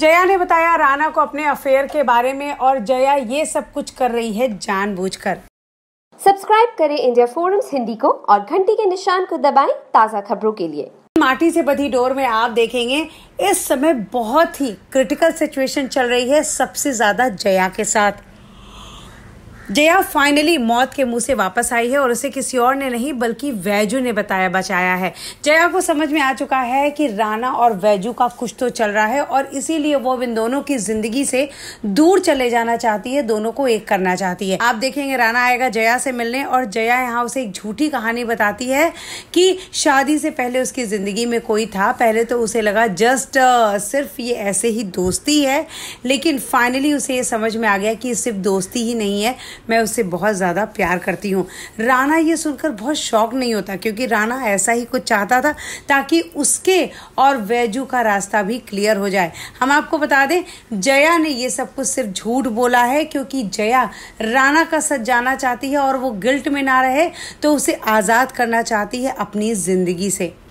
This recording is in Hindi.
जया ने बताया राना को अपने अफेयर के बारे में और जया ये सब कुछ कर रही है जानबूझकर सब्सक्राइब करें इंडिया फोरम्स हिंदी को और घंटी के निशान को दबाएं ताज़ा खबरों के लिए माटी से बधी डोर में आप देखेंगे इस समय बहुत ही क्रिटिकल सिचुएशन चल रही है सबसे ज्यादा जया के साथ जया फाइनली मौत के मुंह से वापस आई है और उसे किसी और ने नहीं बल्कि वैजू ने बताया बचाया है जया को समझ में आ चुका है कि राणा और वैजू का कुछ तो चल रहा है और इसीलिए वो इन दोनों की जिंदगी से दूर चले जाना चाहती है दोनों को एक करना चाहती है आप देखेंगे राणा आएगा जया से मिलने और जया यहाँ उसे एक झूठी कहानी बताती है कि शादी से पहले उसकी जिंदगी में कोई था पहले तो उसे लगा जस्ट सिर्फ ये ऐसे ही दोस्ती है लेकिन फाइनली उसे ये समझ में आ गया कि सिर्फ दोस्ती ही नहीं है मैं उससे बहुत ज़्यादा प्यार करती हूँ राणा ये सुनकर बहुत शौक नहीं होता क्योंकि राणा ऐसा ही कुछ चाहता था ताकि उसके और वैजू का रास्ता भी क्लियर हो जाए हम आपको बता दें जया ने ये सब कुछ सिर्फ झूठ बोला है क्योंकि जया राणा का सच जाना चाहती है और वो गिल्ट में ना रहे तो उसे आज़ाद करना चाहती है अपनी ज़िंदगी से